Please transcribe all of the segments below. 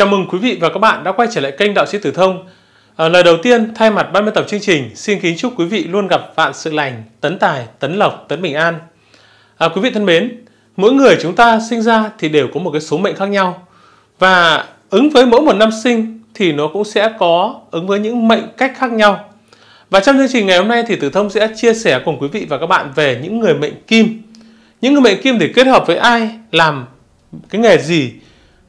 Chào mừng quý vị và các bạn đã quay trở lại kênh Đạo sĩ Tử Thông. À, lời đầu tiên, thay mặt ban biên tập chương trình, xin kính chúc quý vị luôn gặp vạn sự lành, tấn tài, tấn lộc, tấn bình an. À, quý vị thân mến, mỗi người chúng ta sinh ra thì đều có một cái số mệnh khác nhau. Và ứng với mỗi một năm sinh thì nó cũng sẽ có ứng với những mệnh cách khác nhau. Và trong chương trình ngày hôm nay thì Tử Thông sẽ chia sẻ cùng quý vị và các bạn về những người mệnh kim. Những người mệnh kim thì kết hợp với ai, làm cái nghề gì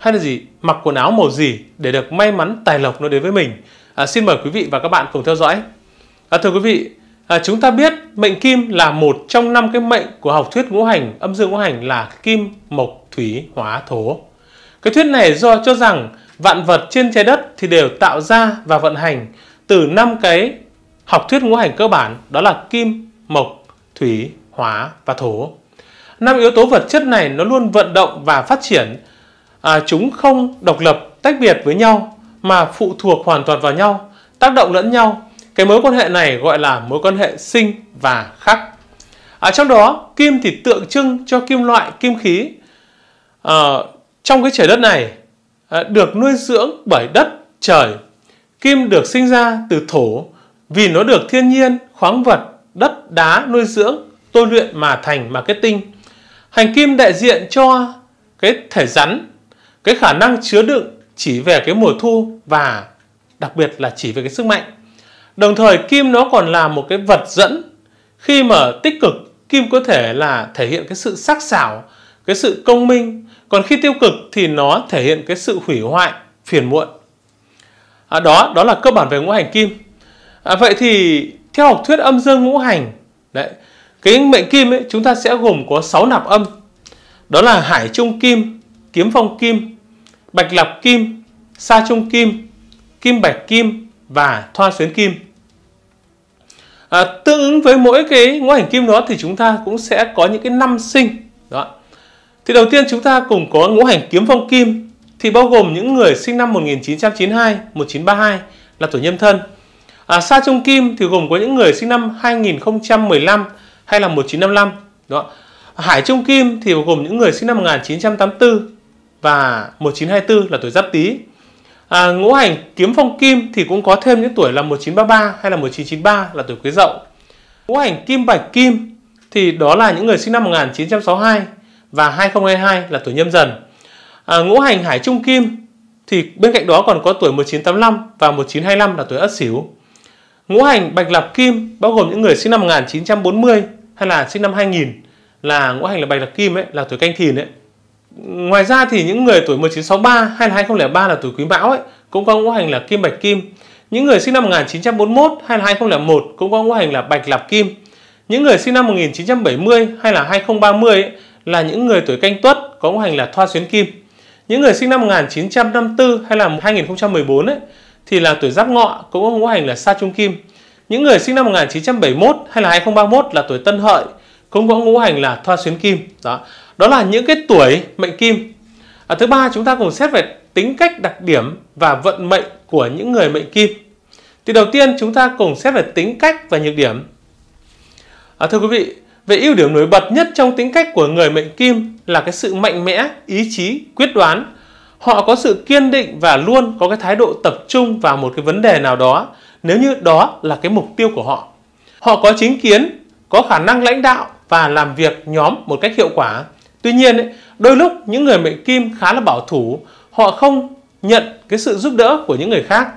hay là gì mặc quần áo màu gì để được may mắn tài lộc nó đến với mình à, xin mời quý vị và các bạn cùng theo dõi à, thưa quý vị à, chúng ta biết mệnh kim là một trong năm cái mệnh của học thuyết ngũ hành âm dương ngũ hành là kim mộc thủy hóa thổ cái thuyết này do cho rằng vạn vật trên trái đất thì đều tạo ra và vận hành từ năm cái học thuyết ngũ hành cơ bản đó là kim mộc thủy hóa và thổ năm yếu tố vật chất này nó luôn vận động và phát triển à, chúng không độc lập tách biệt với nhau mà phụ thuộc hoàn toàn vào nhau tác động lẫn nhau cái mối quan hệ này gọi là mối quan hệ sinh và khắc à, trong đó kim thì tượng trưng cho kim loại kim khí à, trong cái trời đất này à, được nuôi dưỡng bởi đất trời kim được sinh ra từ thổ vì nó được thiên nhiên khoáng vật đất đá nuôi dưỡng tôi luyện mà thành mà kết tinh hành kim đại diện cho cái thể rắn cái khả năng chứa đựng chỉ về cái mùa thu và đặc biệt là chỉ về cái sức mạnh đồng thời kim nó còn là một cái vật dẫn khi mà tích cực kim có thể là thể hiện cái sự sắc sảo cái sự công minh còn khi tiêu cực thì nó thể hiện cái sự hủy hoại phiền muộn à, đó đó là cơ bản về ngũ hành kim à, vậy thì theo học thuyết âm dương ngũ hành đấy cái mệnh kim ấy chúng ta sẽ gồm có 6 nạp âm đó là hải trung kim kiếm phong kim, bạch lọc kim, sa trung kim, kim bạch kim và thoa xuyến kim. À, tương ứng với mỗi cái ngũ hành kim đó thì chúng ta cũng sẽ có những cái năm sinh. Đó. Thì đầu tiên chúng ta cùng có ngũ hành kiếm phong kim thì bao gồm những người sinh năm 1992, 1932 là tuổi nhâm thân. À, sa trung kim thì gồm có những người sinh năm 2015 hay là 1955. Đó. Hải trung kim thì gồm những người sinh năm 1984 và 1924 là tuổi giáp tý. À, ngũ hành kiếm phong kim thì cũng có thêm những tuổi là 1933 hay là 1993 là tuổi quý dậu. Ngũ hành kim bạch kim thì đó là những người sinh năm 1962 và 2022 là tuổi nhâm dần. À, ngũ hành hải trung kim thì bên cạnh đó còn có tuổi 1985 và 1925 là tuổi ất sửu. Ngũ hành bạch lạp kim bao gồm những người sinh năm 1940 hay là sinh năm 2000 là ngũ hành là bạch lạp kim ấy là tuổi canh thìn ấy Ngoài ra thì những người tuổi 1963 hay là 2003 là tuổi quý mão ấy cũng có ngũ hành là kim bạch kim. Những người sinh năm 1941 hay là 2001 cũng có ngũ hành là bạch lạp kim. Những người sinh năm 1970 hay là 2030 ấy, là những người tuổi canh tuất có ngũ hành là thoa xuyến kim. Những người sinh năm 1954 hay là 2014 ấy, thì là tuổi giáp ngọ cũng có ngũ hành là sa trung kim. Những người sinh năm 1971 hay là 2031 là tuổi tân hợi cũng có ngũ hành là thoa xuyến kim. Đó đó là những cái tuổi mệnh kim à, thứ ba chúng ta cùng xét về tính cách đặc điểm và vận mệnh của những người mệnh kim thì đầu tiên chúng ta cùng xét về tính cách và nhược điểm à, thưa quý vị về ưu điểm nổi bật nhất trong tính cách của người mệnh kim là cái sự mạnh mẽ ý chí quyết đoán họ có sự kiên định và luôn có cái thái độ tập trung vào một cái vấn đề nào đó nếu như đó là cái mục tiêu của họ họ có chính kiến có khả năng lãnh đạo và làm việc nhóm một cách hiệu quả Tuy nhiên, đôi lúc những người mệnh kim khá là bảo thủ, họ không nhận cái sự giúp đỡ của những người khác.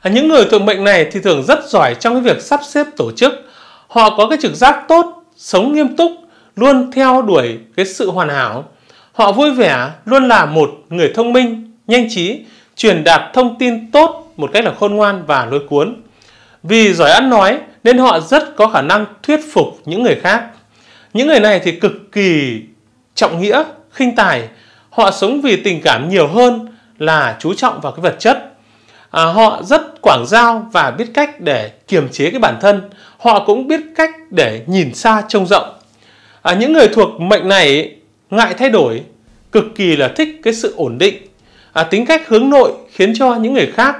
À, những người thuộc mệnh này thì thường rất giỏi trong cái việc sắp xếp tổ chức. Họ có cái trực giác tốt, sống nghiêm túc, luôn theo đuổi cái sự hoàn hảo. Họ vui vẻ, luôn là một người thông minh, nhanh trí, truyền đạt thông tin tốt một cách là khôn ngoan và lôi cuốn. Vì giỏi ăn nói nên họ rất có khả năng thuyết phục những người khác. Những người này thì cực kỳ trọng nghĩa, khinh tài. Họ sống vì tình cảm nhiều hơn là chú trọng vào cái vật chất. À, họ rất quảng giao và biết cách để kiềm chế cái bản thân. Họ cũng biết cách để nhìn xa trông rộng. À, những người thuộc mệnh này ngại thay đổi, cực kỳ là thích cái sự ổn định. À, tính cách hướng nội khiến cho những người khác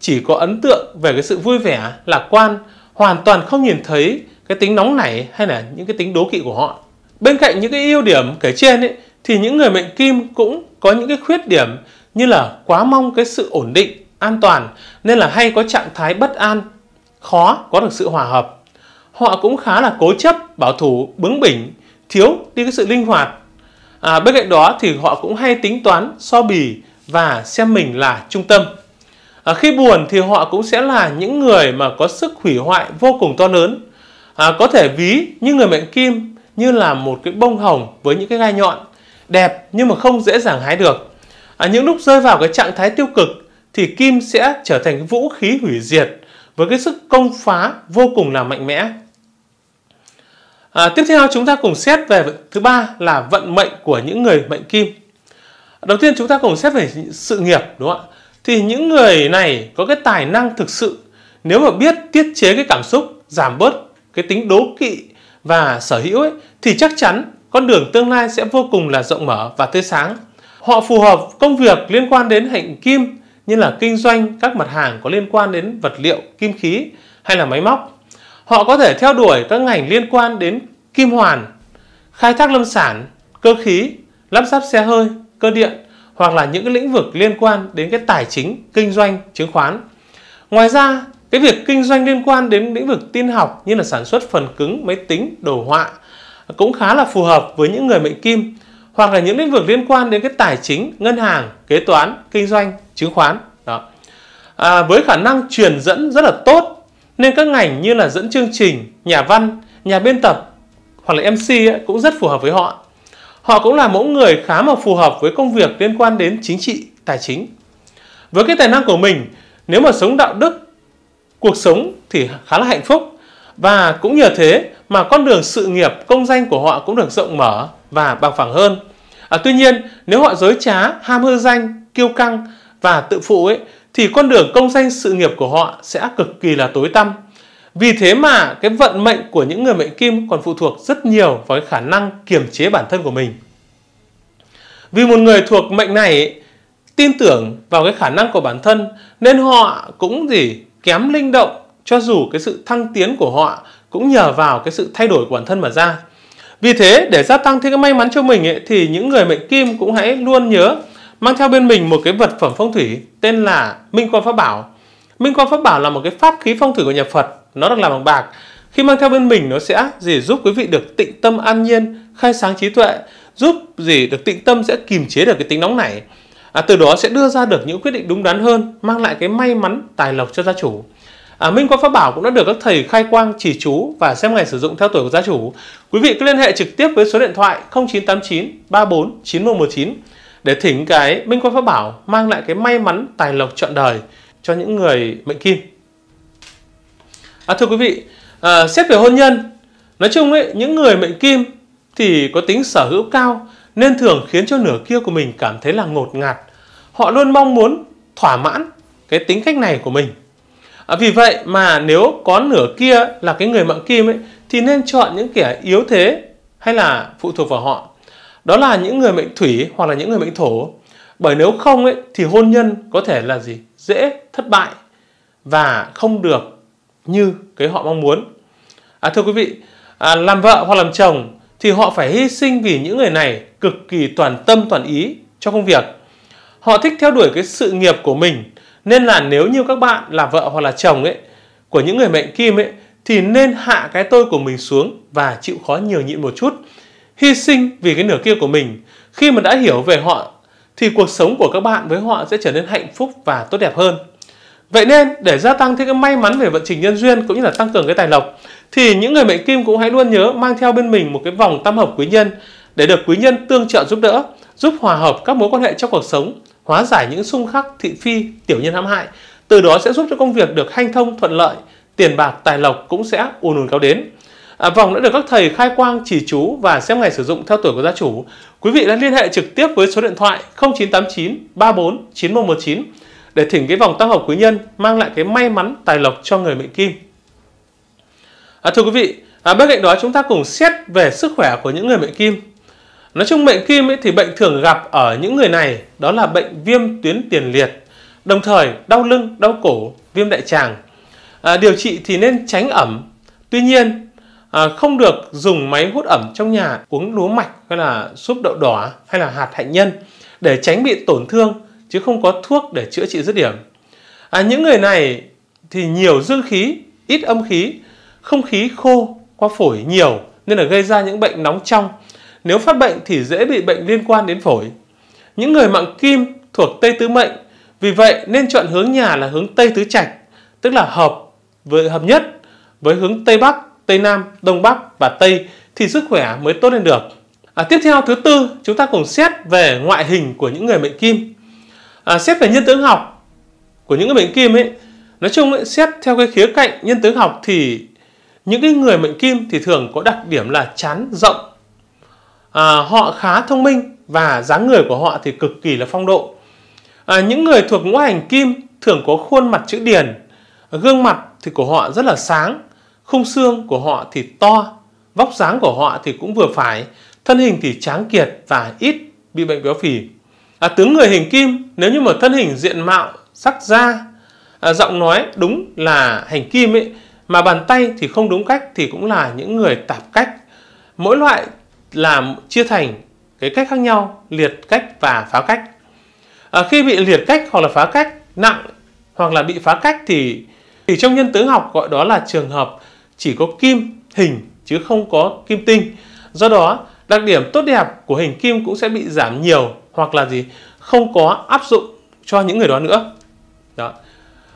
chỉ có ấn tượng về cái sự vui vẻ, lạc quan, hoàn toàn không nhìn thấy cái tính nóng nảy hay là những cái tính đố kỵ của họ bên cạnh những cái ưu điểm kể trên ấy, thì những người mệnh kim cũng có những cái khuyết điểm như là quá mong cái sự ổn định an toàn nên là hay có trạng thái bất an khó có được sự hòa hợp họ cũng khá là cố chấp bảo thủ bướng bỉnh thiếu đi cái sự linh hoạt à, bên cạnh đó thì họ cũng hay tính toán so bì và xem mình là trung tâm à, khi buồn thì họ cũng sẽ là những người mà có sức hủy hoại vô cùng to lớn à, có thể ví như người mệnh kim như là một cái bông hồng với những cái gai nhọn đẹp nhưng mà không dễ dàng hái được à, những lúc rơi vào cái trạng thái tiêu cực thì kim sẽ trở thành vũ khí hủy diệt với cái sức công phá vô cùng là mạnh mẽ à, tiếp theo chúng ta cùng xét về thứ ba là vận mệnh của những người mệnh kim đầu tiên chúng ta cùng xét về sự nghiệp đúng không ạ thì những người này có cái tài năng thực sự nếu mà biết tiết chế cái cảm xúc giảm bớt cái tính đố kỵ và sở hữu ấy, thì chắc chắn con đường tương lai sẽ vô cùng là rộng mở và tươi sáng. Họ phù hợp công việc liên quan đến hạnh kim như là kinh doanh các mặt hàng có liên quan đến vật liệu, kim khí hay là máy móc. Họ có thể theo đuổi các ngành liên quan đến kim hoàn, khai thác lâm sản, cơ khí, lắp ráp xe hơi, cơ điện hoặc là những cái lĩnh vực liên quan đến cái tài chính, kinh doanh, chứng khoán. Ngoài ra cái việc kinh doanh liên quan đến lĩnh vực tin học như là sản xuất phần cứng máy tính đồ họa cũng khá là phù hợp với những người mệnh kim hoặc là những lĩnh vực liên quan đến cái tài chính ngân hàng kế toán kinh doanh chứng khoán đó à, với khả năng truyền dẫn rất là tốt nên các ngành như là dẫn chương trình nhà văn nhà biên tập hoặc là mc ấy, cũng rất phù hợp với họ họ cũng là mẫu người khá mà phù hợp với công việc liên quan đến chính trị tài chính với cái tài năng của mình nếu mà sống đạo đức cuộc sống thì khá là hạnh phúc và cũng nhờ thế mà con đường sự nghiệp công danh của họ cũng được rộng mở và bằng phẳng hơn. À, tuy nhiên nếu họ dối trá, ham hư danh, kiêu căng và tự phụ ấy thì con đường công danh sự nghiệp của họ sẽ cực kỳ là tối tăm. Vì thế mà cái vận mệnh của những người mệnh kim còn phụ thuộc rất nhiều vào cái khả năng kiềm chế bản thân của mình. Vì một người thuộc mệnh này tin tưởng vào cái khả năng của bản thân nên họ cũng gì kém linh động cho dù cái sự thăng tiến của họ cũng nhờ vào cái sự thay đổi của bản thân mà ra. Vì thế để gia tăng thêm cái may mắn cho mình ấy, thì những người mệnh kim cũng hãy luôn nhớ mang theo bên mình một cái vật phẩm phong thủy tên là Minh Quan Pháp Bảo. Minh Quan Pháp Bảo là một cái pháp khí phong thủy của nhà Phật, nó được làm bằng bạc. Khi mang theo bên mình nó sẽ gì giúp quý vị được tịnh tâm an nhiên, khai sáng trí tuệ, giúp gì được tịnh tâm sẽ kìm chế được cái tính nóng này à, từ đó sẽ đưa ra được những quyết định đúng đắn hơn mang lại cái may mắn tài lộc cho gia chủ À, Minh Quang Pháp Bảo cũng đã được các thầy khai quang chỉ chú và xem ngày sử dụng theo tuổi của gia chủ. Quý vị cứ liên hệ trực tiếp với số điện thoại 0989 34 9119 để thỉnh cái Minh Quang Pháp Bảo mang lại cái may mắn tài lộc trọn đời cho những người mệnh kim. À, thưa quý vị, à, xét về hôn nhân, nói chung ấy, những người mệnh kim thì có tính sở hữu cao nên thường khiến cho nửa kia của mình cảm thấy là ngột ngạt. Họ luôn mong muốn thỏa mãn cái tính cách này của mình. À, vì vậy mà nếu có nửa kia là cái người mạng kim ấy thì nên chọn những kẻ yếu thế hay là phụ thuộc vào họ. Đó là những người mệnh thủy hoặc là những người mệnh thổ. Bởi nếu không ấy thì hôn nhân có thể là gì? Dễ thất bại và không được như cái họ mong muốn. À, thưa quý vị, à, làm vợ hoặc làm chồng thì họ phải hy sinh vì những người này cực kỳ toàn tâm toàn ý cho công việc. Họ thích theo đuổi cái sự nghiệp của mình nên là nếu như các bạn là vợ hoặc là chồng ấy của những người mệnh kim ấy thì nên hạ cái tôi của mình xuống và chịu khó nhiều nhịn một chút. Hy sinh vì cái nửa kia của mình. Khi mà đã hiểu về họ thì cuộc sống của các bạn với họ sẽ trở nên hạnh phúc và tốt đẹp hơn. Vậy nên để gia tăng thêm cái may mắn về vận trình nhân duyên cũng như là tăng cường cái tài lộc thì những người mệnh kim cũng hãy luôn nhớ mang theo bên mình một cái vòng tam hợp quý nhân để được quý nhân tương trợ giúp đỡ, giúp hòa hợp các mối quan hệ trong cuộc sống, hóa giải những xung khắc thị phi, tiểu nhân hãm hại. Từ đó sẽ giúp cho công việc được hanh thông thuận lợi, tiền bạc tài lộc cũng sẽ ùn ùn kéo đến. À, vòng đã được các thầy khai quang chỉ chú và xem ngày sử dụng theo tuổi của gia chủ. Quý vị đã liên hệ trực tiếp với số điện thoại 0989 34 9119 để thỉnh cái vòng tam hợp quý nhân mang lại cái may mắn tài lộc cho người mệnh kim. À, thưa quý vị, à, bên cạnh đó chúng ta cùng xét về sức khỏe của những người bệnh kim. Nói chung bệnh kim ấy thì bệnh thường gặp ở những người này đó là bệnh viêm tuyến tiền liệt, đồng thời đau lưng, đau cổ, viêm đại tràng. À, điều trị thì nên tránh ẩm. Tuy nhiên, à, không được dùng máy hút ẩm trong nhà uống lúa mạch hay là súp đậu đỏ hay là hạt hạnh nhân để tránh bị tổn thương chứ không có thuốc để chữa trị dứt điểm. À, những người này thì nhiều dương khí, ít âm khí không khí khô qua phổi nhiều nên là gây ra những bệnh nóng trong. Nếu phát bệnh thì dễ bị bệnh liên quan đến phổi. Những người mạng kim thuộc Tây Tứ Mệnh, vì vậy nên chọn hướng nhà là hướng Tây Tứ Trạch, tức là hợp với hợp nhất với hướng Tây Bắc, Tây Nam, Đông Bắc và Tây thì sức khỏe mới tốt lên được. À, tiếp theo thứ tư, chúng ta cùng xét về ngoại hình của những người mệnh kim. À, xét về nhân tướng học của những người mệnh kim ấy, nói chung ấy, xét theo cái khía cạnh nhân tướng học thì những cái người mệnh kim thì thường có đặc điểm là chán rộng à, họ khá thông minh và dáng người của họ thì cực kỳ là phong độ à, những người thuộc ngũ hành kim thường có khuôn mặt chữ điền gương mặt thì của họ rất là sáng khung xương của họ thì to vóc dáng của họ thì cũng vừa phải thân hình thì tráng kiệt và ít bị bệnh béo phì à, tướng người hình kim nếu như mà thân hình diện mạo sắc da à, giọng nói đúng là hành kim ấy mà bàn tay thì không đúng cách thì cũng là những người tạp cách mỗi loại làm chia thành cái cách khác nhau liệt cách và phá cách à, khi bị liệt cách hoặc là phá cách nặng hoặc là bị phá cách thì thì trong nhân tướng học gọi đó là trường hợp chỉ có kim hình chứ không có kim tinh do đó đặc điểm tốt đẹp của hình kim cũng sẽ bị giảm nhiều hoặc là gì không có áp dụng cho những người đó nữa đó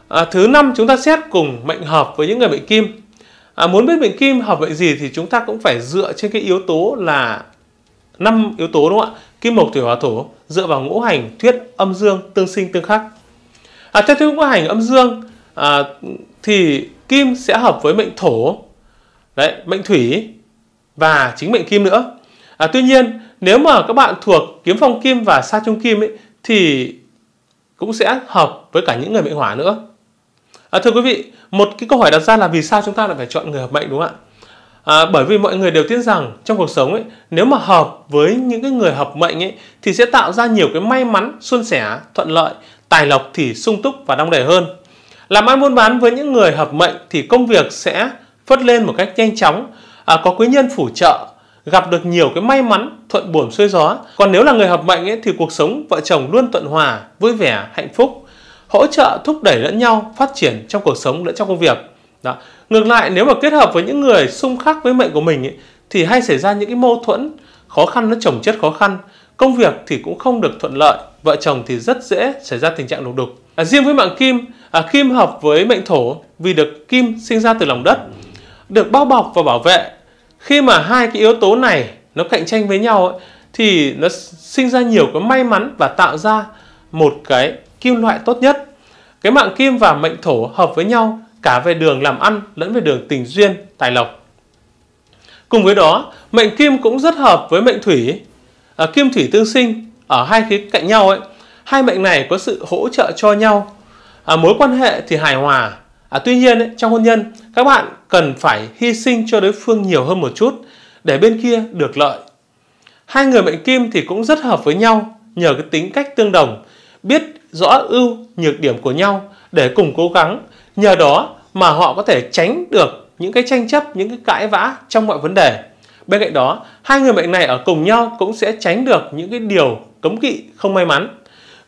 À, thứ năm chúng ta xét cùng mệnh hợp với những người mệnh kim. À, muốn biết mệnh kim hợp mệnh gì thì chúng ta cũng phải dựa trên cái yếu tố là năm yếu tố đúng không ạ? Kim mộc thủy hỏa thổ dựa vào ngũ hành thuyết âm dương tương sinh tương khắc. À, theo thuyết ngũ hành âm dương à, thì kim sẽ hợp với mệnh thổ, đấy, mệnh thủy và chính mệnh kim nữa. À, tuy nhiên nếu mà các bạn thuộc kiếm phong kim và sa trung kim ấy, thì cũng sẽ hợp với cả những người mệnh hỏa nữa À, thưa quý vị, một cái câu hỏi đặt ra là vì sao chúng ta lại phải chọn người hợp mệnh đúng không ạ? À, bởi vì mọi người đều tin rằng trong cuộc sống ấy, nếu mà hợp với những cái người hợp mệnh ấy thì sẽ tạo ra nhiều cái may mắn, suôn sẻ, thuận lợi, tài lộc thì sung túc và đông đầy hơn. Làm ăn buôn bán với những người hợp mệnh thì công việc sẽ phất lên một cách nhanh chóng, à, có quý nhân phù trợ, gặp được nhiều cái may mắn, thuận buồm xuôi gió. Còn nếu là người hợp mệnh ấy, thì cuộc sống vợ chồng luôn thuận hòa, vui vẻ, hạnh phúc hỗ trợ thúc đẩy lẫn nhau phát triển trong cuộc sống lẫn trong công việc đó. ngược lại nếu mà kết hợp với những người xung khắc với mệnh của mình ấy, thì hay xảy ra những cái mâu thuẫn khó khăn nó chồng chất khó khăn công việc thì cũng không được thuận lợi vợ chồng thì rất dễ xảy ra tình trạng lục đục à, riêng với mạng kim à, kim hợp với mệnh thổ vì được kim sinh ra từ lòng đất được bao bọc và bảo vệ khi mà hai cái yếu tố này nó cạnh tranh với nhau ấy, thì nó sinh ra nhiều cái may mắn và tạo ra một cái kim loại tốt nhất. Cái mạng kim và mệnh thổ hợp với nhau cả về đường làm ăn lẫn về đường tình duyên, tài lộc. Cùng với đó, mệnh kim cũng rất hợp với mệnh thủy. À, kim thủy tương sinh ở hai khía cạnh nhau ấy, hai mệnh này có sự hỗ trợ cho nhau. À, mối quan hệ thì hài hòa. À, tuy nhiên ấy, trong hôn nhân, các bạn cần phải hy sinh cho đối phương nhiều hơn một chút để bên kia được lợi. Hai người mệnh kim thì cũng rất hợp với nhau nhờ cái tính cách tương đồng, biết rõ ưu nhược điểm của nhau để cùng cố gắng. Nhờ đó mà họ có thể tránh được những cái tranh chấp, những cái cãi vã trong mọi vấn đề. Bên cạnh đó, hai người mệnh này ở cùng nhau cũng sẽ tránh được những cái điều cấm kỵ không may mắn.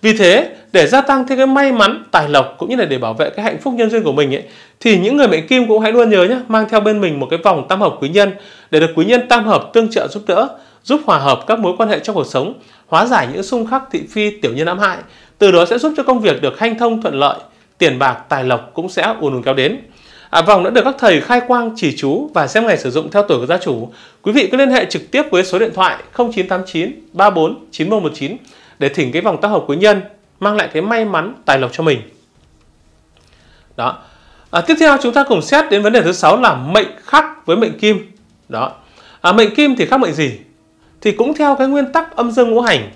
Vì thế, để gia tăng thêm cái may mắn, tài lộc cũng như là để bảo vệ cái hạnh phúc nhân duyên của mình ấy, thì những người mệnh kim cũng hãy luôn nhớ nhé, mang theo bên mình một cái vòng tam hợp quý nhân để được quý nhân tam hợp tương trợ giúp đỡ, giúp hòa hợp các mối quan hệ trong cuộc sống, hóa giải những xung khắc thị phi tiểu nhân ám hại, từ đó sẽ giúp cho công việc được hanh thông thuận lợi, tiền bạc, tài lộc cũng sẽ ùn ùn kéo đến. À, vòng đã được các thầy khai quang chỉ chú và xem ngày sử dụng theo tuổi của gia chủ. Quý vị cứ liên hệ trực tiếp với số điện thoại 0989 34 9119 để thỉnh cái vòng tác hợp quý nhân mang lại cái may mắn tài lộc cho mình. Đó. À, tiếp theo chúng ta cùng xét đến vấn đề thứ sáu là mệnh khắc với mệnh kim. Đó. À, mệnh kim thì khắc mệnh gì? Thì cũng theo cái nguyên tắc âm dương ngũ hành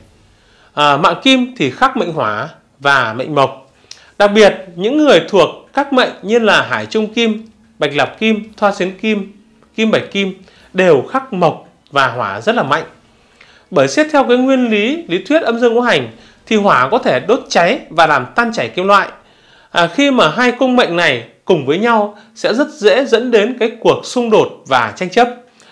à, mạng kim thì khắc mệnh hỏa và mệnh mộc đặc biệt những người thuộc các mệnh như là hải trung kim bạch lạp kim thoa xuyến kim kim bạch kim đều khắc mộc và hỏa rất là mạnh bởi xét theo cái nguyên lý lý thuyết âm dương ngũ hành thì hỏa có thể đốt cháy và làm tan chảy kim loại à, khi mà hai cung mệnh này cùng với nhau sẽ rất dễ dẫn đến cái cuộc xung đột và tranh chấp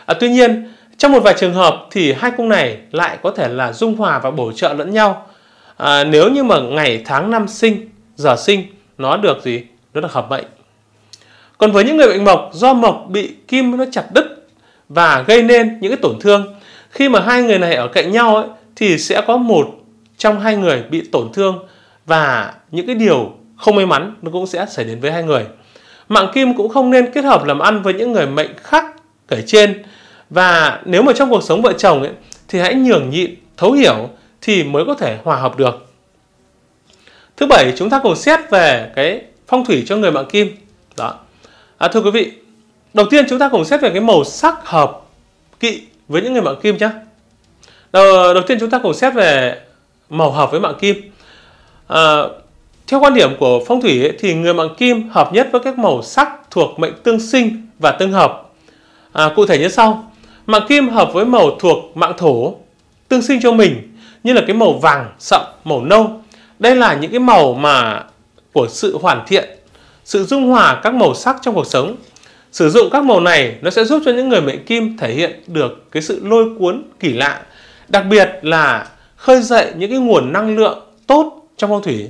à, tuy nhiên trong một vài trường hợp thì hai cung này lại có thể là dung hòa và bổ trợ lẫn nhau. À, nếu như mà ngày tháng năm sinh, giờ sinh nó được gì? Nó được hợp mệnh. Còn với những người bệnh mộc do mộc bị kim nó chặt đứt và gây nên những cái tổn thương khi mà hai người này ở cạnh nhau ấy, thì sẽ có một trong hai người bị tổn thương và những cái điều không may mắn nó cũng sẽ xảy đến với hai người. Mạng kim cũng không nên kết hợp làm ăn với những người mệnh khác kể trên và nếu mà trong cuộc sống vợ chồng ấy, thì hãy nhường nhịn thấu hiểu thì mới có thể hòa hợp được thứ bảy chúng ta cùng xét về cái phong thủy cho người mạng kim đó à, thưa quý vị đầu tiên chúng ta cùng xét về cái màu sắc hợp kỵ với những người mạng kim nhé đầu, đầu tiên chúng ta cùng xét về màu hợp với mạng kim à, theo quan điểm của phong thủy ấy, thì người mạng kim hợp nhất với các màu sắc thuộc mệnh tương sinh và tương hợp à, cụ thể như sau mạng kim hợp với màu thuộc mạng thổ tương sinh cho mình như là cái màu vàng, sậm, màu nâu. Đây là những cái màu mà của sự hoàn thiện, sự dung hòa các màu sắc trong cuộc sống. Sử dụng các màu này nó sẽ giúp cho những người mệnh kim thể hiện được cái sự lôi cuốn kỳ lạ, đặc biệt là khơi dậy những cái nguồn năng lượng tốt trong phong thủy.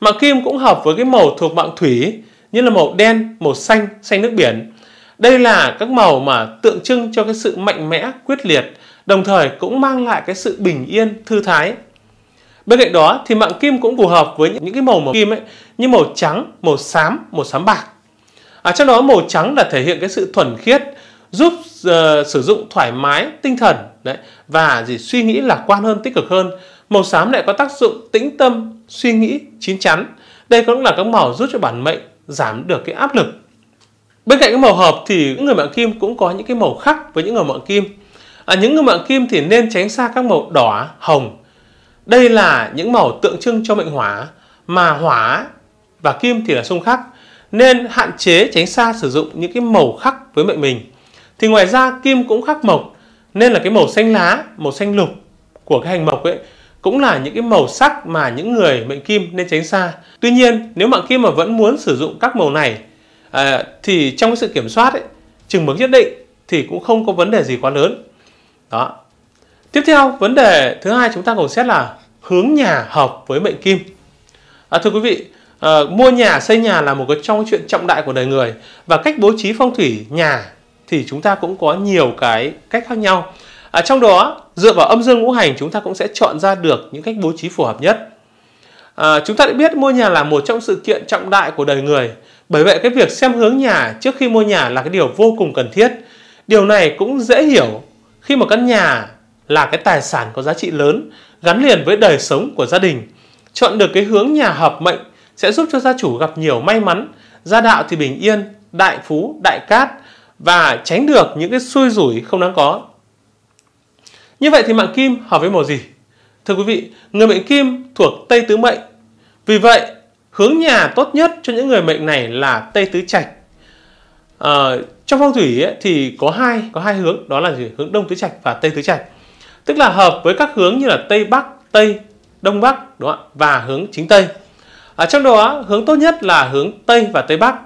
Mạng kim cũng hợp với cái màu thuộc mạng thủy như là màu đen, màu xanh, xanh nước biển đây là các màu mà tượng trưng cho cái sự mạnh mẽ, quyết liệt, đồng thời cũng mang lại cái sự bình yên, thư thái. Bên cạnh đó thì mạng kim cũng phù hợp với những cái màu màu kim ấy như màu trắng, màu xám, màu xám bạc. À, trong đó màu trắng là thể hiện cái sự thuần khiết, giúp uh, sử dụng thoải mái tinh thần đấy và gì suy nghĩ lạc quan hơn, tích cực hơn. Màu xám lại có tác dụng tĩnh tâm, suy nghĩ chín chắn. Đây cũng là các màu giúp cho bản mệnh giảm được cái áp lực bên cạnh cái màu hợp thì những người mạng kim cũng có những cái màu khác với những người mạng kim à, những người mạng kim thì nên tránh xa các màu đỏ hồng đây là những màu tượng trưng cho mệnh hỏa mà hỏa và kim thì là xung khắc nên hạn chế tránh xa sử dụng những cái màu khắc với mệnh mình thì ngoài ra kim cũng khắc mộc nên là cái màu xanh lá màu xanh lục của cái hành mộc ấy cũng là những cái màu sắc mà những người mệnh kim nên tránh xa tuy nhiên nếu mạng kim mà vẫn muốn sử dụng các màu này à, thì trong cái sự kiểm soát ấy, chừng mực nhất định thì cũng không có vấn đề gì quá lớn đó tiếp theo vấn đề thứ hai chúng ta cùng xét là hướng nhà hợp với mệnh kim à, thưa quý vị à, mua nhà xây nhà là một cái trong chuyện trọng đại của đời người và cách bố trí phong thủy nhà thì chúng ta cũng có nhiều cái cách khác nhau à, trong đó dựa vào âm dương ngũ hành chúng ta cũng sẽ chọn ra được những cách bố trí phù hợp nhất à, chúng ta đã biết mua nhà là một trong sự kiện trọng đại của đời người bởi vậy cái việc xem hướng nhà trước khi mua nhà là cái điều vô cùng cần thiết. Điều này cũng dễ hiểu khi mà căn nhà là cái tài sản có giá trị lớn gắn liền với đời sống của gia đình. Chọn được cái hướng nhà hợp mệnh sẽ giúp cho gia chủ gặp nhiều may mắn, gia đạo thì bình yên, đại phú, đại cát và tránh được những cái xui rủi không đáng có. Như vậy thì mạng kim hợp với màu gì? Thưa quý vị, người mệnh kim thuộc Tây Tứ Mệnh. Vì vậy, Hướng nhà tốt nhất cho những người mệnh này là Tây Tứ Trạch. À, trong phong thủy ấy, thì có hai có hai hướng đó là hướng Đông Tứ Trạch và Tây Tứ Trạch. Tức là hợp với các hướng như là Tây Bắc, Tây, Đông Bắc đúng không? và hướng chính Tây. À, trong đó hướng tốt nhất là hướng Tây và Tây Bắc.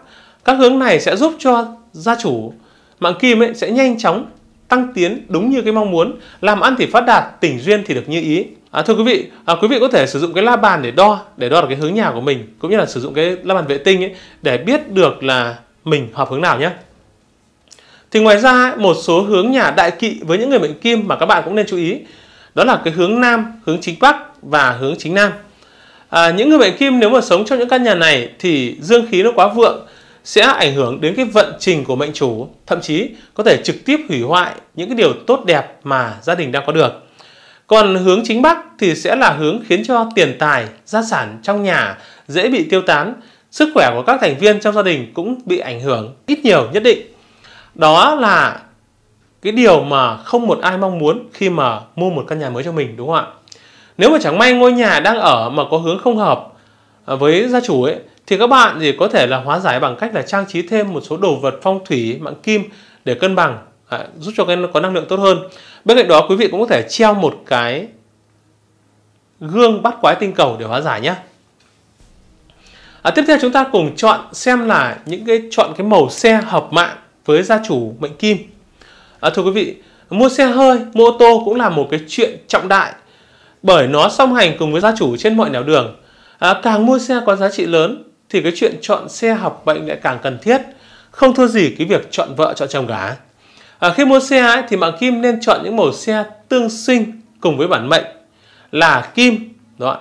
Các hướng này sẽ giúp cho gia chủ mạng kim ấy sẽ nhanh chóng tăng tiến đúng như cái mong muốn, làm ăn thì phát đạt, tình duyên thì được như ý. À, thưa quý vị, à, quý vị có thể sử dụng cái la bàn để đo, để đo được cái hướng nhà của mình cũng như là sử dụng cái la bàn vệ tinh ấy, để biết được là mình hợp hướng nào nhé. Thì ngoài ra một số hướng nhà đại kỵ với những người mệnh kim mà các bạn cũng nên chú ý đó là cái hướng nam, hướng chính bắc và hướng chính nam. À, những người mệnh kim nếu mà sống trong những căn nhà này thì dương khí nó quá vượng sẽ ảnh hưởng đến cái vận trình của mệnh chủ, thậm chí có thể trực tiếp hủy hoại những cái điều tốt đẹp mà gia đình đang có được. Còn hướng chính Bắc thì sẽ là hướng khiến cho tiền tài, gia sản trong nhà dễ bị tiêu tán, sức khỏe của các thành viên trong gia đình cũng bị ảnh hưởng ít nhiều nhất định. Đó là cái điều mà không một ai mong muốn khi mà mua một căn nhà mới cho mình đúng không ạ? Nếu mà chẳng may ngôi nhà đang ở mà có hướng không hợp à, với gia chủ ấy thì các bạn thì có thể là hóa giải bằng cách là trang trí thêm một số đồ vật phong thủy mạng kim để cân bằng à, giúp cho cái có năng lượng tốt hơn bên cạnh đó quý vị cũng có thể treo một cái gương bắt quái tinh cầu để hóa giải nhé à, tiếp theo chúng ta cùng chọn xem là những cái chọn cái màu xe hợp mạng với gia chủ mệnh kim à, thưa quý vị mua xe hơi mua ô tô cũng là một cái chuyện trọng đại bởi nó song hành cùng với gia chủ trên mọi nẻo đường à, càng mua xe có giá trị lớn thì cái chuyện chọn xe học bệnh lại càng cần thiết không thua gì cái việc chọn vợ chọn chồng cả À, khi mua xe ấy, thì bạn Kim nên chọn những màu xe tương sinh cùng với bản mệnh là Kim đó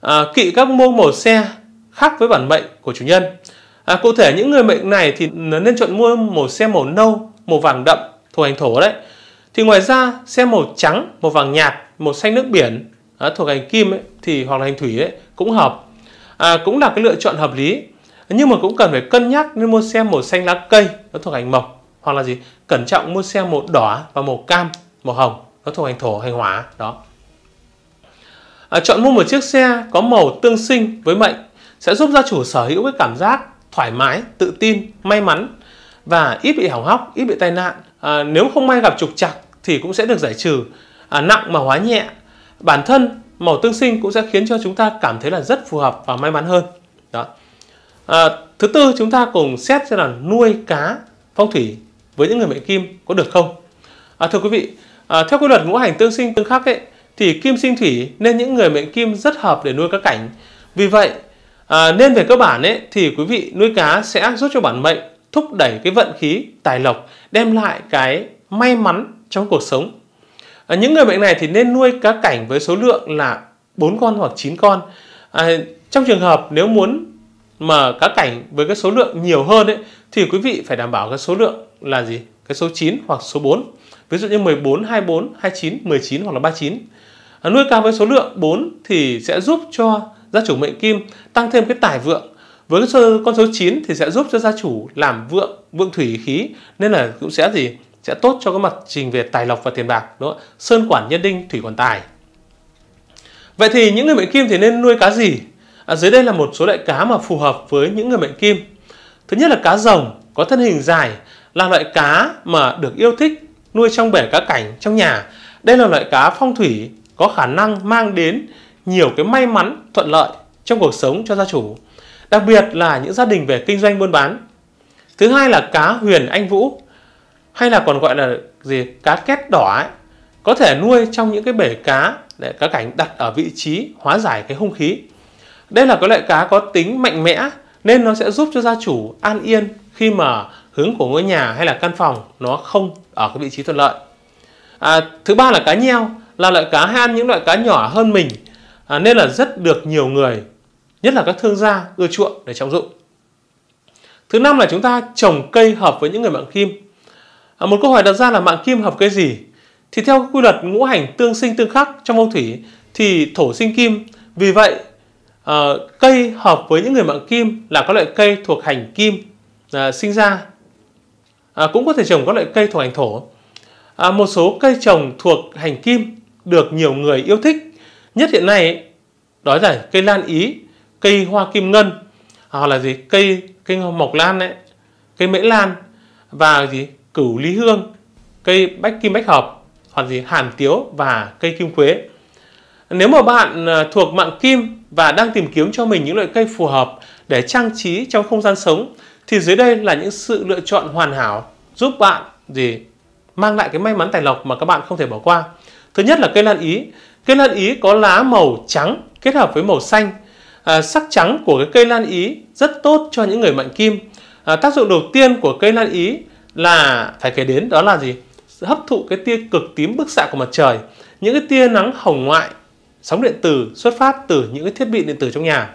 à, kỵ các môn màu xe khác với bản mệnh của chủ nhân. À, cụ thể những người mệnh này thì nên chọn mua màu xe màu nâu, màu vàng đậm, thuộc hành thổ đấy. Thì ngoài ra xe màu trắng, màu vàng nhạt, màu xanh nước biển à, thuộc hành kim ấy, thì hoặc là hành thủy ấy, cũng hợp. À, cũng là cái lựa chọn hợp lý. Nhưng mà cũng cần phải cân nhắc nên mua xe màu xanh lá cây, nó thuộc hành mộc hoặc là gì cẩn trọng mua xe màu đỏ và màu cam màu hồng nó thuộc hành thổ hành hỏa đó à, chọn mua một chiếc xe có màu tương sinh với mệnh sẽ giúp gia chủ sở hữu cái cảm giác thoải mái tự tin may mắn và ít bị hỏng hóc ít bị tai nạn à, nếu không may gặp trục trặc thì cũng sẽ được giải trừ à, nặng mà hóa nhẹ bản thân màu tương sinh cũng sẽ khiến cho chúng ta cảm thấy là rất phù hợp và may mắn hơn đó à, thứ tư chúng ta cùng xét xem là nuôi cá phong thủy với những người mệnh kim có được không? À, thưa quý vị, à, theo quy luật ngũ hành tương sinh tương khắc ấy, thì kim sinh thủy nên những người mệnh kim rất hợp để nuôi cá cảnh. Vì vậy, à, nên về cơ bản ấy, thì quý vị nuôi cá sẽ giúp cho bản mệnh thúc đẩy cái vận khí, tài lộc, đem lại cái may mắn trong cuộc sống. À, những người mệnh này thì nên nuôi cá cảnh với số lượng là 4 con hoặc 9 con. À, trong trường hợp nếu muốn mà cá cảnh với cái số lượng nhiều hơn ấy, thì quý vị phải đảm bảo cái số lượng là gì? Cái số 9 hoặc số 4. Ví dụ như 14, 24, 29, 19 hoặc là 39. À, nuôi cao với số lượng 4 thì sẽ giúp cho gia chủ mệnh kim tăng thêm cái tài vượng. Với cái số, con số 9 thì sẽ giúp cho gia chủ làm vượng, vượng thủy khí nên là cũng sẽ gì? Sẽ tốt cho cái mặt trình về tài lộc và tiền bạc, đúng không? Sơn quản nhân đinh, thủy quản tài. Vậy thì những người mệnh kim thì nên nuôi cá gì? À, dưới đây là một số loại cá mà phù hợp với những người mệnh kim. Thứ nhất là cá rồng có thân hình dài là loại cá mà được yêu thích nuôi trong bể cá cảnh trong nhà. Đây là loại cá phong thủy có khả năng mang đến nhiều cái may mắn thuận lợi trong cuộc sống cho gia chủ. Đặc biệt là những gia đình về kinh doanh buôn bán. Thứ hai là cá huyền anh vũ hay là còn gọi là gì cá két đỏ ấy, có thể nuôi trong những cái bể cá để cá cảnh đặt ở vị trí hóa giải cái hung khí. Đây là cái loại cá có tính mạnh mẽ nên nó sẽ giúp cho gia chủ an yên khi mà hướng của ngôi nhà hay là căn phòng nó không ở cái vị trí thuận lợi à, thứ ba là cá nheo là loại cá hay ăn những loại cá nhỏ hơn mình à, nên là rất được nhiều người nhất là các thương gia ưa chuộng để trọng dụng thứ năm là chúng ta trồng cây hợp với những người mạng kim à, một câu hỏi đặt ra là mạng kim hợp cây gì thì theo quy luật ngũ hành tương sinh tương khắc trong phong thủy thì thổ sinh kim vì vậy à, cây hợp với những người mạng kim là các loại cây thuộc hành kim à, sinh ra à, cũng có thể trồng các loại cây thuộc hành thổ à, một số cây trồng thuộc hành kim được nhiều người yêu thích nhất hiện nay đó là cây lan ý cây hoa kim ngân hoặc là gì cây cây mộc lan ấy, cây mễ lan và gì cửu lý hương cây bách kim bách hợp hoặc gì hàn tiếu và cây kim quế nếu mà bạn à, thuộc mạng kim và đang tìm kiếm cho mình những loại cây phù hợp để trang trí trong không gian sống thì dưới đây là những sự lựa chọn hoàn hảo giúp bạn gì mang lại cái may mắn tài lộc mà các bạn không thể bỏ qua. Thứ nhất là cây lan ý. Cây lan ý có lá màu trắng kết hợp với màu xanh. À, sắc trắng của cái cây lan ý rất tốt cho những người mệnh kim. À, tác dụng đầu tiên của cây lan ý là phải kể đến đó là gì? Hấp thụ cái tia cực tím bức xạ của mặt trời, những cái tia nắng hồng ngoại, sóng điện tử xuất phát từ những cái thiết bị điện tử trong nhà.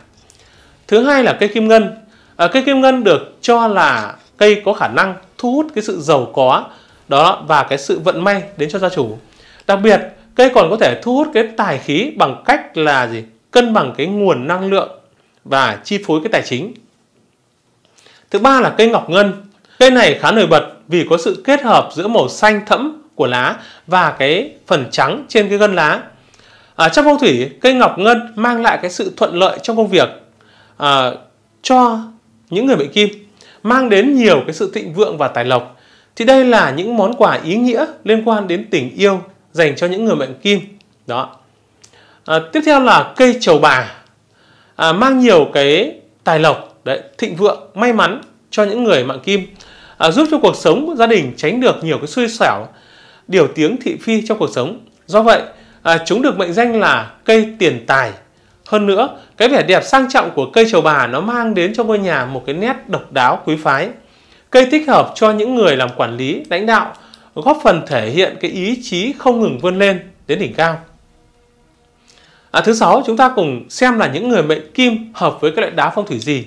Thứ hai là cây kim ngân à, cây kim ngân được cho là cây có khả năng thu hút cái sự giàu có đó và cái sự vận may đến cho gia chủ đặc biệt cây còn có thể thu hút cái tài khí bằng cách là gì cân bằng cái nguồn năng lượng và chi phối cái tài chính thứ ba là cây ngọc ngân cây này khá nổi bật vì có sự kết hợp giữa màu xanh thẫm của lá và cái phần trắng trên cái gân lá à, trong phong thủy cây ngọc ngân mang lại cái sự thuận lợi trong công việc à, cho những người mệnh kim mang đến nhiều cái sự thịnh vượng và tài lộc thì đây là những món quà ý nghĩa liên quan đến tình yêu dành cho những người mệnh kim đó à, tiếp theo là cây trầu bà à, mang nhiều cái tài lộc đấy thịnh vượng may mắn cho những người mạng kim à, giúp cho cuộc sống gia đình tránh được nhiều cái xui xẻo điều tiếng thị phi trong cuộc sống do vậy à, chúng được mệnh danh là cây tiền tài hơn nữa, cái vẻ đẹp sang trọng của cây trầu bà nó mang đến cho ngôi nhà một cái nét độc đáo quý phái. Cây thích hợp cho những người làm quản lý, lãnh đạo, góp phần thể hiện cái ý chí không ngừng vươn lên đến đỉnh cao. À, thứ sáu, chúng ta cùng xem là những người mệnh kim hợp với các loại đá phong thủy gì.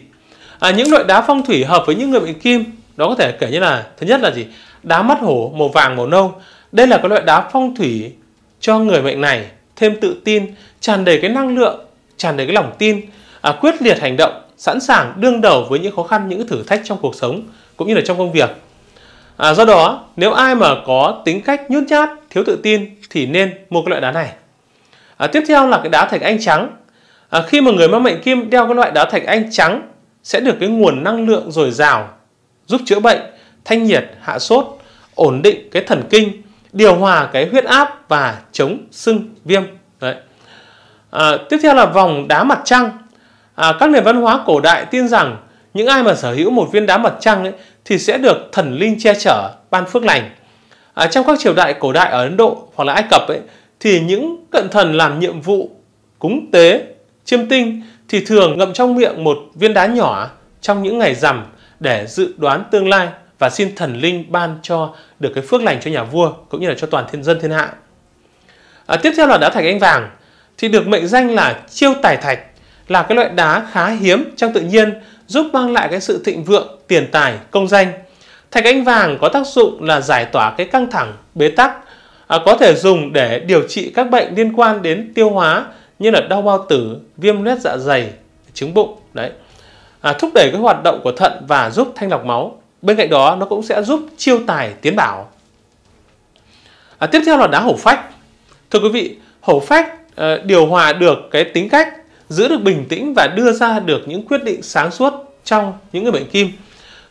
À, những loại đá phong thủy hợp với những người mệnh kim đó có thể kể như là thứ nhất là gì đá mắt hổ màu vàng màu nâu đây là cái loại đá phong thủy cho người mệnh này thêm tự tin tràn đầy cái năng lượng tràn đầy cái lòng tin, à, quyết liệt hành động, sẵn sàng đương đầu với những khó khăn, những thử thách trong cuộc sống cũng như là trong công việc. À, do đó, nếu ai mà có tính cách nhút nhát, thiếu tự tin thì nên mua cái loại đá này. À, tiếp theo là cái đá thạch anh trắng. À, khi mà người mang mệnh kim đeo cái loại đá thạch anh trắng sẽ được cái nguồn năng lượng dồi dào giúp chữa bệnh, thanh nhiệt, hạ sốt, ổn định cái thần kinh, điều hòa cái huyết áp và chống sưng viêm. Đấy. À, tiếp theo là vòng đá mặt trăng. À, các nền văn hóa cổ đại tin rằng những ai mà sở hữu một viên đá mặt trăng ấy, thì sẽ được thần linh che chở, ban phước lành. À, trong các triều đại cổ đại ở Ấn Độ hoặc là Ai Cập ấy, thì những cận thần làm nhiệm vụ cúng tế, chiêm tinh thì thường ngậm trong miệng một viên đá nhỏ trong những ngày rằm để dự đoán tương lai và xin thần linh ban cho được cái phước lành cho nhà vua cũng như là cho toàn thiên dân thiên hạ. À, tiếp theo là đá thạch anh vàng thì được mệnh danh là chiêu tài thạch, là cái loại đá khá hiếm trong tự nhiên giúp mang lại cái sự thịnh vượng, tiền tài, công danh. Thạch anh vàng có tác dụng là giải tỏa cái căng thẳng, bế tắc, à, có thể dùng để điều trị các bệnh liên quan đến tiêu hóa như là đau bao tử, viêm loét dạ dày, trứng bụng đấy. À, thúc đẩy cái hoạt động của thận và giúp thanh lọc máu. Bên cạnh đó nó cũng sẽ giúp chiêu tài tiến bảo. À, tiếp theo là đá hổ phách. Thưa quý vị, hổ phách Ờ, điều hòa được cái tính cách giữ được bình tĩnh và đưa ra được những quyết định sáng suốt trong những người bệnh kim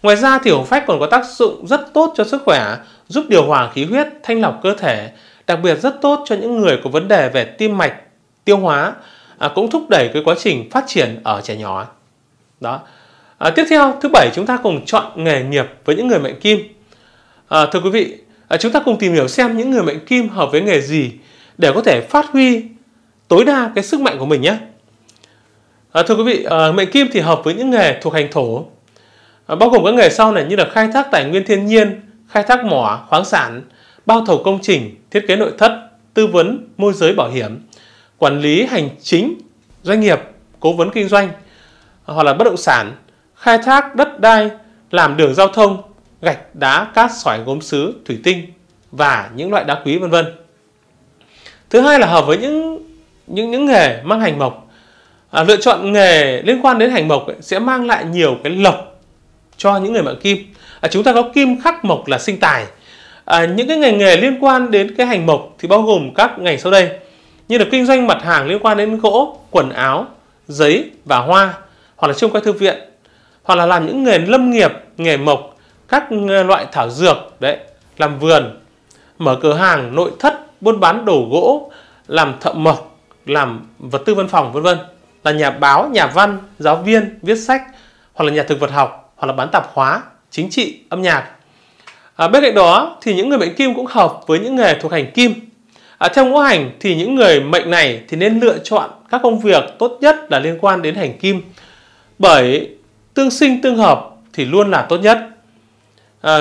ngoài ra thì hổ phách còn có tác dụng rất tốt cho sức khỏe giúp điều hòa khí huyết thanh lọc cơ thể đặc biệt rất tốt cho những người có vấn đề về tim mạch tiêu hóa à, cũng thúc đẩy cái quá trình phát triển ở trẻ nhỏ đó à, tiếp theo thứ bảy chúng ta cùng chọn nghề nghiệp với những người mệnh kim à, thưa quý vị à, chúng ta cùng tìm hiểu xem những người mệnh kim hợp với nghề gì để có thể phát huy tối đa cái sức mạnh của mình nhé. À, thưa quý vị, à, mệnh kim thì hợp với những nghề thuộc hành thổ, à, bao gồm các nghề sau này như là khai thác tài nguyên thiên nhiên, khai thác mỏ, khoáng sản, bao thầu công trình, thiết kế nội thất, tư vấn, môi giới bảo hiểm, quản lý hành chính, doanh nghiệp, cố vấn kinh doanh, hoặc là bất động sản, khai thác đất đai, làm đường giao thông, gạch, đá, cát, sỏi, gốm sứ, thủy tinh và những loại đá quý vân vân. Thứ hai là hợp với những những những nghề mang hành mộc à, lựa chọn nghề liên quan đến hành mộc ấy, sẽ mang lại nhiều cái lộc cho những người mạng kim à, chúng ta có kim khắc mộc là sinh tài à, những cái ngành nghề liên quan đến cái hành mộc thì bao gồm các ngành sau đây như là kinh doanh mặt hàng liên quan đến gỗ quần áo giấy và hoa hoặc là trông coi thư viện hoặc là làm những nghề lâm nghiệp nghề mộc các loại thảo dược đấy làm vườn mở cửa hàng nội thất buôn bán đồ gỗ làm thợ mộc làm vật tư văn phòng vân vân là nhà báo, nhà văn, giáo viên, viết sách hoặc là nhà thực vật học hoặc là bán tạp hóa, chính trị, âm nhạc. À, bên cạnh đó thì những người mệnh kim cũng hợp với những nghề thuộc hành kim. À, theo ngũ hành thì những người mệnh này thì nên lựa chọn các công việc tốt nhất là liên quan đến hành kim bởi tương sinh tương hợp thì luôn là tốt nhất. À,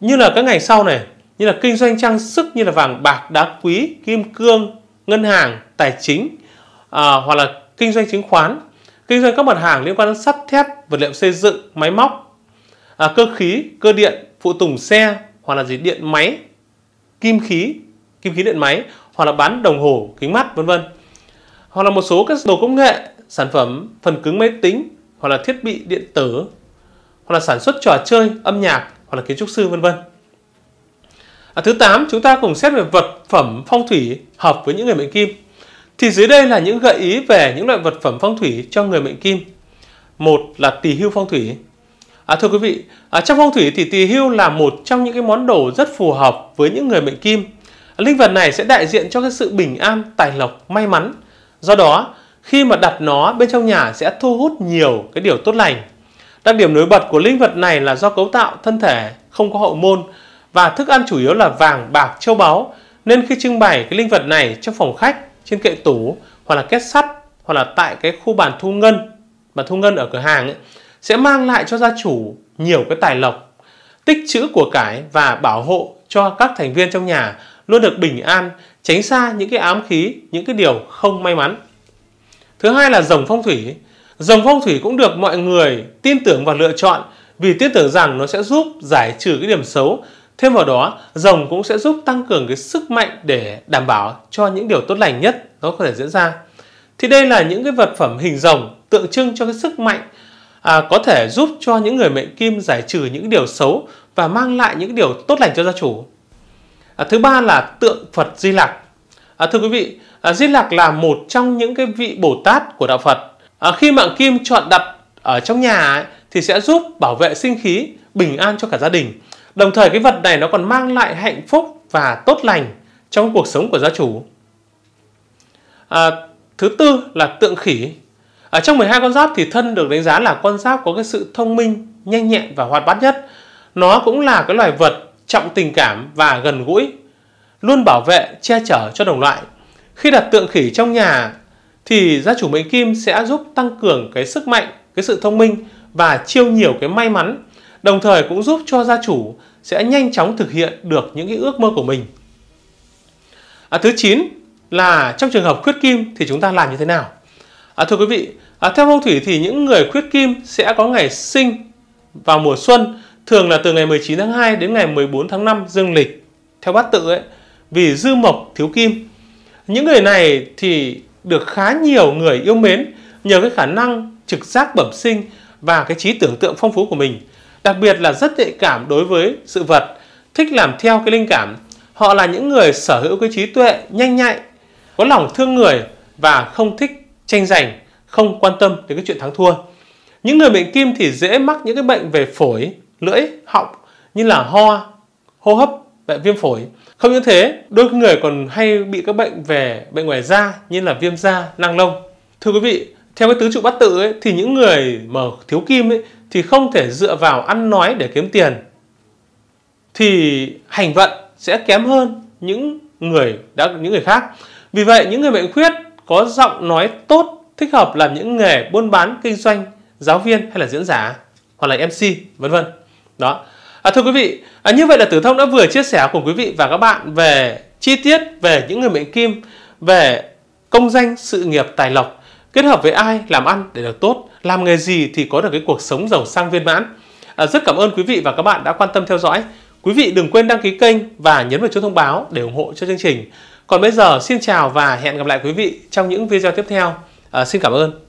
như là các ngành sau này như là kinh doanh trang sức như là vàng bạc đá quý kim cương ngân hàng, tài chính à, hoặc là kinh doanh chứng khoán, kinh doanh các mặt hàng liên quan đến sắt thép, vật liệu xây dựng, máy móc, à, cơ khí, cơ điện, phụ tùng xe hoặc là gì điện máy, kim khí, kim khí điện máy hoặc là bán đồng hồ, kính mắt vân vân. Hoặc là một số các đồ công nghệ, sản phẩm phần cứng máy tính hoặc là thiết bị điện tử hoặc là sản xuất trò chơi, âm nhạc hoặc là kiến trúc sư vân vân à, thứ 8 chúng ta cùng xét về vật phẩm phong thủy hợp với những người mệnh kim thì dưới đây là những gợi ý về những loại vật phẩm phong thủy cho người mệnh kim một là tỳ hưu phong thủy à, thưa quý vị à, trong phong thủy thì tỳ hưu là một trong những cái món đồ rất phù hợp với những người mệnh kim à, linh vật này sẽ đại diện cho cái sự bình an tài lộc may mắn do đó khi mà đặt nó bên trong nhà sẽ thu hút nhiều cái điều tốt lành đặc điểm nổi bật của linh vật này là do cấu tạo thân thể không có hậu môn và thức ăn chủ yếu là vàng, bạc, châu báu nên khi trưng bày cái linh vật này trong phòng khách, trên kệ tủ hoặc là kết sắt hoặc là tại cái khu bàn thu ngân, bàn thu ngân ở cửa hàng ấy, sẽ mang lại cho gia chủ nhiều cái tài lộc, tích trữ của cải và bảo hộ cho các thành viên trong nhà luôn được bình an, tránh xa những cái ám khí, những cái điều không may mắn. Thứ hai là rồng phong thủy. Rồng phong thủy cũng được mọi người tin tưởng và lựa chọn vì tin tưởng rằng nó sẽ giúp giải trừ cái điểm xấu Thêm vào đó, rồng cũng sẽ giúp tăng cường cái sức mạnh để đảm bảo cho những điều tốt lành nhất nó có thể diễn ra. Thì đây là những cái vật phẩm hình rồng tượng trưng cho cái sức mạnh à, có thể giúp cho những người mệnh kim giải trừ những điều xấu và mang lại những điều tốt lành cho gia chủ. À, thứ ba là tượng Phật Di Lặc. À, thưa quý vị, à, Di Lặc là một trong những cái vị Bồ Tát của đạo Phật. À, khi mạng kim chọn đặt ở trong nhà ấy, thì sẽ giúp bảo vệ sinh khí, bình an cho cả gia đình Đồng thời cái vật này nó còn mang lại hạnh phúc và tốt lành trong cuộc sống của gia chủ. À, thứ tư là tượng khỉ. Ở trong 12 con giáp thì thân được đánh giá là con giáp có cái sự thông minh, nhanh nhẹn và hoạt bát nhất. Nó cũng là cái loài vật trọng tình cảm và gần gũi, luôn bảo vệ, che chở cho đồng loại. Khi đặt tượng khỉ trong nhà thì gia chủ mệnh kim sẽ giúp tăng cường cái sức mạnh, cái sự thông minh và chiêu nhiều cái may mắn đồng thời cũng giúp cho gia chủ sẽ nhanh chóng thực hiện được những cái ước mơ của mình. À, thứ 9 là trong trường hợp khuyết kim thì chúng ta làm như thế nào? À, thưa quý vị, à, theo phong thủy thì những người khuyết kim sẽ có ngày sinh vào mùa xuân, thường là từ ngày 19 tháng 2 đến ngày 14 tháng 5 dương lịch theo bát tự ấy, vì dư mộc thiếu kim. Những người này thì được khá nhiều người yêu mến nhờ cái khả năng trực giác bẩm sinh và cái trí tưởng tượng phong phú của mình đặc biệt là rất nhạy cảm đối với sự vật, thích làm theo cái linh cảm. Họ là những người sở hữu cái trí tuệ nhanh nhạy, có lòng thương người và không thích tranh giành, không quan tâm đến cái chuyện thắng thua. Những người bệnh kim thì dễ mắc những cái bệnh về phổi, lưỡi, họng như là ho, hô hấp, bệnh viêm phổi. Không những thế, đôi người còn hay bị các bệnh về bệnh ngoài da như là viêm da, năng lông. Thưa quý vị, theo cái tứ trụ bát tự ấy, thì những người mà thiếu kim ấy, thì không thể dựa vào ăn nói để kiếm tiền thì hành vận sẽ kém hơn những người đã những người khác vì vậy những người mệnh khuyết có giọng nói tốt thích hợp làm những nghề buôn bán kinh doanh giáo viên hay là diễn giả hoặc là mc vân vân đó à, thưa quý vị à, như vậy là tử thông đã vừa chia sẻ cùng quý vị và các bạn về chi tiết về những người mệnh kim về công danh sự nghiệp tài lộc kết hợp với ai làm ăn để được tốt làm nghề gì thì có được cái cuộc sống giàu sang viên mãn à, rất cảm ơn quý vị và các bạn đã quan tâm theo dõi quý vị đừng quên đăng ký kênh và nhấn vào chuông thông báo để ủng hộ cho chương trình còn bây giờ xin chào và hẹn gặp lại quý vị trong những video tiếp theo à, xin cảm ơn